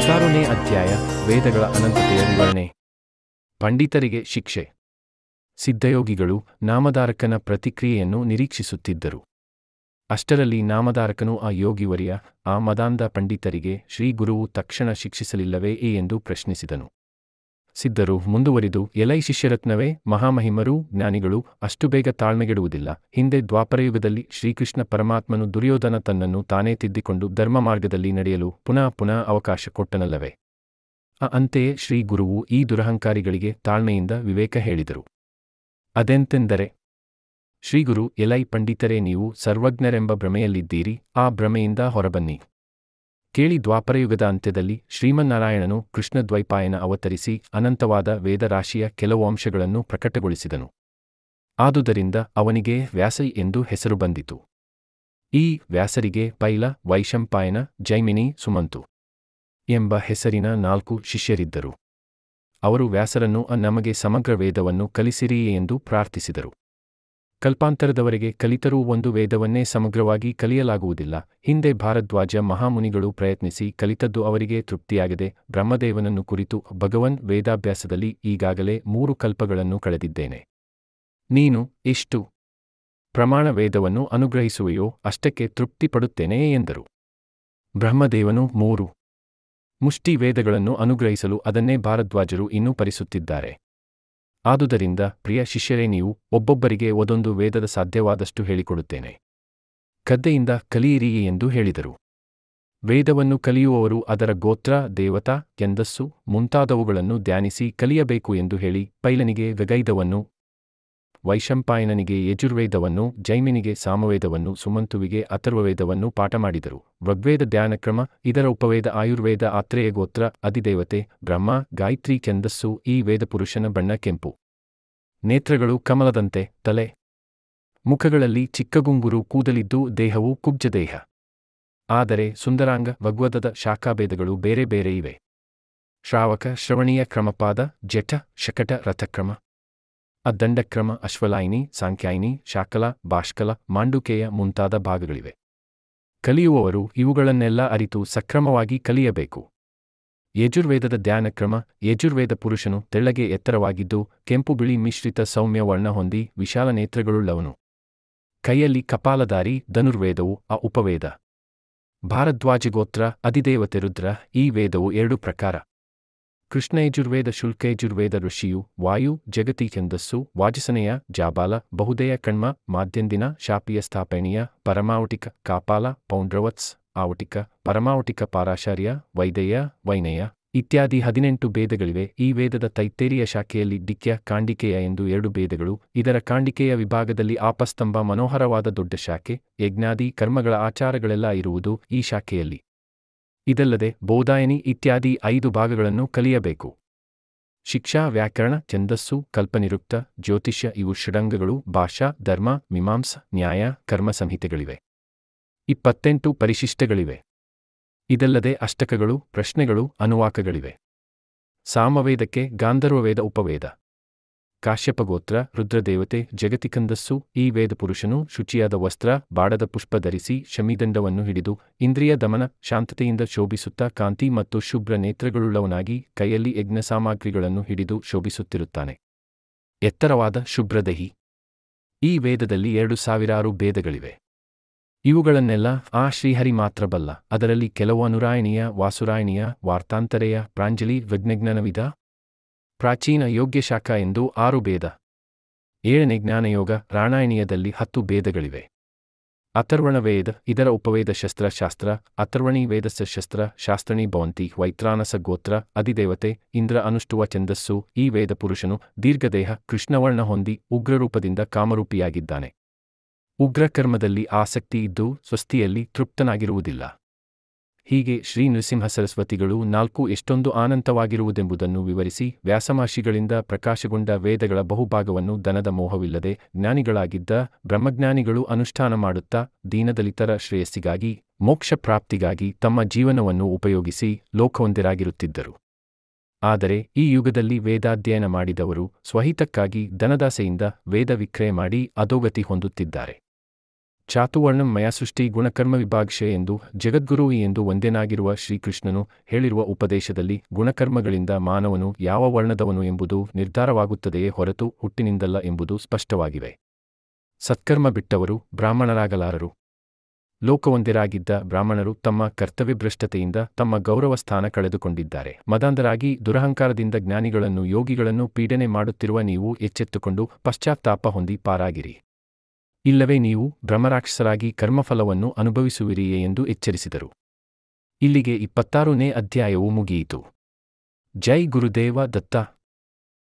ಹದಿನಾರನೇ ಅಧ್ಯಾಯ ವೇದಗಳ ಅನಂತತೆಯ ವಿವರಣೆ ಪಂಡಿತರಿಗೆ ಶಿಕ್ಷೆ ಸಿದ್ಧಯೋಗಿಗಳು ನಾಮಧಾರಕನ ಪ್ರತಿಕ್ರಿಯೆಯನ್ನು ನಿರೀಕ್ಷಿಸುತ್ತಿದ್ದರು ಅಷ್ಟರಲ್ಲಿ ನಾಮಧಾರಕನು ಆ ಯೋಗಿವರಿಯ ಆ ಮದಾಂಧ ಪಂಡಿತರಿಗೆ ಶ್ರೀಗುರುವು ತಕ್ಷಣ ಶಿಕ್ಷಿಸಲಿಲ್ಲವೇ ಎಂದು ಪ್ರಶ್ನಿಸಿದನು ಸಿದ್ಧರು ಮುಂದುವರಿದು ಎಲೈ ಶಿಷ್ಯರತ್ನವೇ ಮಹಾಮಹಿಮರೂ ಜ್ಞಾನಿಗಳು ಅಷ್ಟು ಬೇಗ ತಾಳ್ಮೆಗೆಡುವುದಿಲ್ಲ ಹಿಂದೆ ದ್ವಾಪರಯುಗದಲ್ಲಿ ಶ್ರೀಕೃಷ್ಣ ಪರಮಾತ್ಮನು ದುರ್ಯೋಧನ ತನ್ನನ್ನು ತಾನೇ ತಿದ್ದಿಕೊಂಡು ಧರ್ಮ ಮಾರ್ಗದಲ್ಲಿ ನಡೆಯಲು ಪುನಃ ಪುನಃ ಅವಕಾಶ ಕೊಟ್ಟನಲ್ಲವೇ ಆ ಅಂತೆಯೇ ಶ್ರೀ ಗುರುವು ಈ ದುರಹಂಕಾರಿಗಳಿಗೆ ತಾಳ್ಮೆಯಿಂದ ವಿವೇಕ ಹೇಳಿದರು ಅದೆಂತೆಂದರೆ ಶ್ರೀಗುರು ಎಲೈ ಪಂಡಿತರೇ ನೀವು ಸರ್ವಜ್ಞರೆಂಬ ಭ್ರಮೆಯಲ್ಲಿದ್ದೀರಿ ಆ ಭ್ರಮೆಯಿಂದ ಹೊರಬನ್ನಿ ಕೇಳಿ ದ್ವಾಪರಯುಗದ ಅಂತ್ಯದಲ್ಲಿ ಶ್ರೀಮನ್ನಾರಾಯಣನು ಕೃಷ್ಣದ್ವೈಪಾಯನ ಅವತರಿಸಿ ಅನಂತವಾದ ವೇದರಾಶಿಯ ಕೆಲವು ಅಂಶಗಳನ್ನು ಪ್ರಕಟಗೊಳಿಸಿದನು ಆದುದರಿಂದ ಅವನಿಗೆ ವ್ಯಾಸೈ ಎಂದು ಹೆಸರು ಬಂದಿತು ಈ ವ್ಯಾಸರಿಗೆ ಪೈಲ ವೈಶಂಪಾಯನ ಜೈಮಿನಿ ಸುಮಂತು ಎಂಬ ಹೆಸರಿನ ನಾಲ್ಕು ಶಿಷ್ಯರಿದ್ದರು ಅವರು ವ್ಯಾಸರನ್ನು ನಮಗೆ ಸಮಗ್ರ ವೇದವನ್ನು ಕಲಿಸಿರಿಯೇ ಎಂದು ಪ್ರಾರ್ಥಿಸಿದರು ಕಲ್ಪಾಂತರದವರೆಗೆ ಕಲಿತರೂ ಒಂದು ವೇದವನ್ನೇ ಸಮಗ್ರವಾಗಿ ಕಲಿಯಲಾಗುವುದಿಲ್ಲ ಹಿಂದೆ ಭಾರದ್ವಾಜ ಮಹಾಮುನಿಗಳು ಪ್ರಯತ್ನಿಸಿ ಕಲಿತದ್ದು ಅವರಿಗೆ ತೃಪ್ತಿಯಾಗಿದೆ ಬ್ರಹ್ಮದೇವನನ್ನು ಕುರಿತು ಭಗವನ್ ವೇದಾಭ್ಯಾಸದಲ್ಲಿ ಈಗಾಗಲೇ ಮೂರು ಕಲ್ಪಗಳನ್ನು ಕಳೆದಿದ್ದೇನೆ ನೀನು ಇಷ್ಟು ಪ್ರಮಾಣ ವೇದವನ್ನು ಅನುಗ್ರಹಿಸುವೆಯೋ ಅಷ್ಟಕ್ಕೆ ತೃಪ್ತಿ ಎಂದರು ಬ್ರಹ್ಮದೇವನು ಮೂರು ಮುಷ್ಟಿ ವೇದಗಳನ್ನು ಅನುಗ್ರಹಿಸಲು ಅದನ್ನೇ ಭಾರದ್ವಾಜರು ಇನ್ನೂ ಪರಿಸುತ್ತಿದ್ದಾರೆ ಆದುದರಿಂದ ಪ್ರಿಯ ಶಿಷ್ಯರೇ ನೀವು ಒಬ್ಬೊಬ್ಬರಿಗೆ ಒಂದೊಂದು ವೇದದ ಸಾಧ್ಯವಾದಷ್ಟು ಹೇಳಿಕೊಡುತ್ತೇನೆ ಕದ್ದೆಯಿಂದ ಕಲಿಯಿರಿ ಎಂದು ಹೇಳಿದರು ವೇದವನ್ನು ಕಲಿಯುವವರು ಅದರ ಗೋತ್ರ ದೇವತಾ ಕೆಂದಸ್ಸು ಮುಂತಾದವುಗಳನ್ನು ಧ್ಯಾನಿಸಿ ಕಲಿಯಬೇಕು ಎಂದು ಹೇಳಿ ಪೈಲನಿಗೆ ವೆಗೈದವನ್ನು ವೈಶಂಪಾಯನನಿಗೆ ಯಜುರ್ವೇದವನ್ನು ಜೈಮಿನಿಗೆ ಸಾಮವೇದವನ್ನು ಸುಮಂತುವಿಗೆ ಅಥರ್ವವೇದವನ್ನು ಪಾಠ ಮಾಡಿದರು ಋಗ್ವೇದ ಧ್ಯಾನಕ್ರಮ ಇದರ ಉಪವೇದ ಆಯುರ್ವೇದ ಆತ್ರೇಯ ಗೋತ್ರ ಅಧಿದೇವತೆ ಬ್ರಹ್ಮ ಗಾಯತ್ರಿ ಛಂದಸ್ಸು ಈ ವೇದಪುರುಷನ ಬಣ್ಣ ಕೆಂಪು ನೇತ್ರಗಳು ಕಮಲದಂತೆ ತಲೆ ಮುಖಗಳಲ್ಲಿ ಚಿಕ್ಕಗುಂಗುರು ಕೂದಲಿದ್ದು ದೇಹವು ಕುಬ್ಜ ದೇಹ ಆದರೆ ಸುಂದರಾಂಗ ಭಗವತದ ಶಾಖಾಭೇದಗಳು ಬೇರೆ ಬೇರೆ ಇವೆ ಶ್ರಾವಕ ಶ್ರವಣೀಯ ಕ್ರಮಪಾದ ಜಠ ಶಕಟ ರಥಕ್ರಮ ಆ ದಂಡಕ್ರಮ ಅಶ್ವಲಾಯಿನಿ ಸಾಂಖ್ಯಾಯಿನಿ ಶಾಕಲ ಬಾಷ್ಕಲ ಮಾಂಡುಕೇಯ ಮುಂತಾದ ಭಾಗಗಳಿವೆ ಕಲಿಯುವವರು ಇವುಗಳನ್ನೆಲ್ಲ ಅರಿತು ಸಕ್ರಮವಾಗಿ ಕಲಿಯಬೇಕು ಯಜುರ್ವೇದದ ಧ್ಯಾನಕ್ರಮ ಯಜುರ್ವೇದ ಪುರುಷನು ತೆಳ್ಳಗೆ ಎತ್ತರವಾಗಿದ್ದು ಕೆಂಪು ಬಿಳಿ ಮಿಶ್ರಿತ ಸೌಮ್ಯ ವರ್ಣ ಹೊಂದಿ ವಿಶಾಲ ನೇತ್ರಗಳುಳ್ಳವನು ಕೈಯಲ್ಲಿ ಕಪಾಲದಾರಿ ಧನುರ್ವೇದವು ಆ ಉಪವೇದ ಭಾರದ್ವಾಜಗೋತ್ರ ಅಧಿದೇವತೆ ರುದ್ರ ಈ ವೇದವು ಎರಡು ಪ್ರಕಾರ ಕೃಷ್ಣಯಜುರ್ವೇದ ಶುಲ್ಕಯಜುರ್ವೇದ ಋಷಿಯು ವಾಯು ಜಗತಿ ಛಂದಸ್ಸು ವಾಜಸನೆಯ ಜಾಬಾಲ ಬಹುದೇಯ ಕಣ್ಮ ಮಾಧ್ಯಂದಿನ ಶಾಪಿಯ ಸ್ಥಾಪನೆಯ ಪರಮಾವಟಿಕ ಕಾಪಾಲ ಪೌಂಡ್ರವತ್ಸ್ ಆವಟಿಕ ಪರಮಾವಟಿಕ ಪಾರಾಶಾರ್ಯ ವೈದೇಯ ವೈನಯ ಇತ್ಯಾದಿ ಹದಿನೆಂಟು ಭೇದಗಳಿವೆ ಈ ವೇದದ ತೈತ್ತೇರಿಯ ಶಾಖೆಯಲ್ಲಿ ಡಿಕ್ಯ ಕಾಂಡಿಕೆಯ ಎಂದು ಎರಡು ಭೇದಗಳು ಇದರ ಕಾಂಡಿಕೆಯ ವಿಭಾಗದಲ್ಲಿ ಆಪಸ್ತಂಭ ಮನೋಹರವಾದ ದೊಡ್ಡ ಶಾಖೆ ಯಜ್ಞಾದಿ ಕರ್ಮಗಳ ಆಚಾರಗಳೆಲ್ಲ ಇರುವುದು ಈ ಶಾಖೆಯಲ್ಲಿ ಇದಲ್ಲದೆ ಬೋಧಾಯನಿ ಇತ್ಯಾದಿ ಐದು ಭಾಗಗಳನ್ನು ಕಲಿಯಬೇಕು ಶಿಕ್ಷಾ ವ್ಯಾಕರಣ ಛಂದಸ್ಸು ಕಲ್ಪನಿರುಕ್ತ ಜ್ಯೋತಿಷ್ಯ ಇವು ಷಡಂಗಗಳು ಭಾಷಾ ಧರ್ಮ ಮೀಮಾಂಸ ನ್ಯಾಯ ಕರ್ಮ ಸಂಹಿತೆಗಳಿವೆ ಇಪ್ಪತ್ತೆಂಟು ಪರಿಶಿಷ್ಟಗಳಿವೆ ಇದಲ್ಲದೆ ಅಷ್ಟಕಗಳು ಪ್ರಶ್ನೆಗಳು ಅನುವಾಕಗಳಿವೆ ಸಾಮವೇದಕ್ಕೆ ಗಾಂಧರ್ವವೇದ ಉಪವೇದ ಕಾಶ್ಯಪಗೋತ್ರ ರುದ್ರದೇವತೆ ಜಗತಿಕಂದಸ್ಸು ಈ ವೇದಪುರುಷನು ಶುಚಿಯಾದ ವಸ್ತ್ರ ಬಾಡದ ಪುಷ್ಪ ಧರಿಸಿ ಶಮಿದಂಡವನ್ನು ಹಿಡಿದು ಇಂದ್ರಿಯ ದಮನ ಶಾಂತತೆಯಿಂದ ಶೋಭಿಸುತ್ತಾ ಕಾಂತಿ ಮತ್ತು ಶುಭ್ರ ನೇತ್ರಗಳುಳ್ಳವನಾಗಿ ಕೈಯಲ್ಲಿ ಯಜ್ಞ ಸಾಮಗ್ರಿಗಳನ್ನು ಹಿಡಿದು ಶೋಭಿಸುತ್ತಿರುತ್ತಾನೆ ಎತ್ತರವಾದ ಶುಭ್ರದಹಿ ಈ ವೇದದಲ್ಲಿ ಎರಡು ಸಾವಿರಾರು ಭೇದಗಳಿವೆ ಇವುಗಳನ್ನೆಲ್ಲ ಆ ಶ್ರೀಹರಿ ಮಾತ್ರಬಲ್ಲ ಅದರಲ್ಲಿ ಕೆಲವು ಅನುರಾಯಣೀಯ ವಾಸುರಾಯಣೀಯ ವಾರ್ತಾಂತರೆಯ ಪ್ರಾಂಜಲಿ ವಿಜ್ಞಜ್ಞಾನವಿದ ಪ್ರಾಚೀನ ಯೋಗ್ಯಶಾಖ ಎಂದು ಆರು ಭೇದ ಏಳನೇ ಜ್ಞಾನಯೋಗ ರಾಣಾಯಣೀಯದಲ್ಲಿ ಹತ್ತು ಭೇದಗಳಿವೆ ಅಥರ್ವಣವೇದ ವೇದ ಇದರ ಉಪವೇದ ಶಸ್ತ್ರಶಾಸ್ತ್ರ ಅಥರ್ವಣಿ ವೇದಸ್ಯ ಶಸ್ತ್ರ ಶಾಸ್ತ್ರಣಿ ಭವಂತಿ ವೈತ್ರಾನಸ ಗೋತ್ರ ಅಧಿದೇವತೆ ಇಂದ್ರ ಅನುಷ್ಠುವ ಛಂದಸ್ಸು ಈ ವೇದ ಪುರುಷನು ದೀರ್ಘದೇಹ ಕೃಷ್ಣವರ್ಣ ಹೊಂದಿ ಉಗ್ರರೂಪದಿಂದ ಕಾಮರೂಪಿಯಾಗಿದ್ದಾನೆ ಉಗ್ರಕರ್ಮದಲ್ಲಿ ಆಸಕ್ತಿ ಇದ್ದು ಸ್ವಸ್ತಿಯಲ್ಲಿ ತೃಪ್ತನಾಗಿರುವುದಿಲ್ಲ ಹೀಗೆ ಶ್ರೀ ನೃಸಿಂಹ ಸರಸ್ವತಿಗಳು ನಾಲ್ಕು ಎಷ್ಟೊಂದು ಆನಂತವಾಗಿರುವುದೆಂಬುದನ್ನು ವಿವರಿಸಿ ವ್ಯಾಸಮಾಷಿಗಳಿಂದ ಪ್ರಕಾಶಗೊಂಡ ವೇದಗಳ ಬಹುಭಾಗವನ್ನು ದನದ ಮೋಹವಿಲ್ಲದೆ ಜ್ಞಾನಿಗಳಾಗಿದ್ದ ಬ್ರಹ್ಮಜ್ಞಾನಿಗಳು ಅನುಷ್ಠಾನ ಮಾಡುತ್ತಾ ದೀನದಲಿತರ ಶ್ರೇಯಸ್ಸಿಗಾಗಿ ಮೋಕ್ಷ ಪ್ರಾಪ್ತಿಗಾಗಿ ತಮ್ಮ ಜೀವನವನ್ನು ಉಪಯೋಗಿಸಿ ಲೋಕವೊಂದಿರಾಗಿರುತ್ತಿದ್ದರು ಆದರೆ ಈ ಯುಗದಲ್ಲಿ ವೇದಾಧ್ಯಯನ ಮಾಡಿದವರು ಸ್ವಹಿತಕ್ಕಾಗಿ ದನದಾಸೆಯಿಂದ ವೇದ ವಿಕ್ರಯ ಮಾಡಿ ಅಧೋಗತಿ ಹೊಂದುತ್ತಿದ್ದಾರೆ ಚಾತುವರ್ಣಂ ಸೃಷ್ಟಿ ಗುಣಕರ್ಮ ವಿಭಾಗಶೆ ಎಂದು ಜಗದ್ಗುರು ಎಂದು ಒಂದೇನಾಗಿರುವ ಶ್ರೀಕೃಷ್ಣನು ಹೇಳಿರುವ ಉಪದೇಶದಲ್ಲಿ ಗುಣಕರ್ಮಗಳಿಂದ ಮಾನವನು ಯಾವ ವರ್ಣದವನು ಎಂಬುದು ನಿರ್ಧಾರವಾಗುತ್ತದೆಯೇ ಹೊರತು ಹುಟ್ಟಿನಿಂದಲ್ಲ ಎಂಬುದು ಸ್ಪಷ್ಟವಾಗಿವೆ ಸತ್ಕರ್ಮ ಬಿಟ್ಟವರು ಬ್ರಾಹ್ಮಣರಾಗಲಾರರು ಲೋಕವೊಂದಿರಾಗಿದ್ದ ಬ್ರಾಹ್ಮಣರು ತಮ್ಮ ಕರ್ತವ್ಯಭ್ರಷ್ಟತೆಯಿಂದ ತಮ್ಮ ಗೌರವ ಸ್ಥಾನ ಕಳೆದುಕೊಂಡಿದ್ದಾರೆ ಮದಾಂಧರಾಗಿ ದುರಹಂಕಾರದಿಂದ ಜ್ಞಾನಿಗಳನ್ನು ಯೋಗಿಗಳನ್ನು ಪೀಡನೆ ಮಾಡುತ್ತಿರುವ ನೀವು ಎಚ್ಚೆತ್ತುಕೊಂಡು ಪಶ್ಚಾತ್ತಾಪ ಹೊಂದಿ ಪಾರಾಗಿರಿ ಇಲ್ಲವೇ ನೀವು ಭ್ರಮರಾಕ್ಷಸರಾಗಿ ಕರ್ಮಫಲವನ್ನು ಅನುಭವಿಸುವಿರಿಯೇ ಎಂದು ಎಚ್ಚರಿಸಿದರು ಇಲ್ಲಿಗೆ ಇಪ್ಪತ್ತಾರನೇ ಅಧ್ಯಾಯವು ಮುಗಿಯಿತು ಜೈ ಗುರುದೇವ ದತ್ತ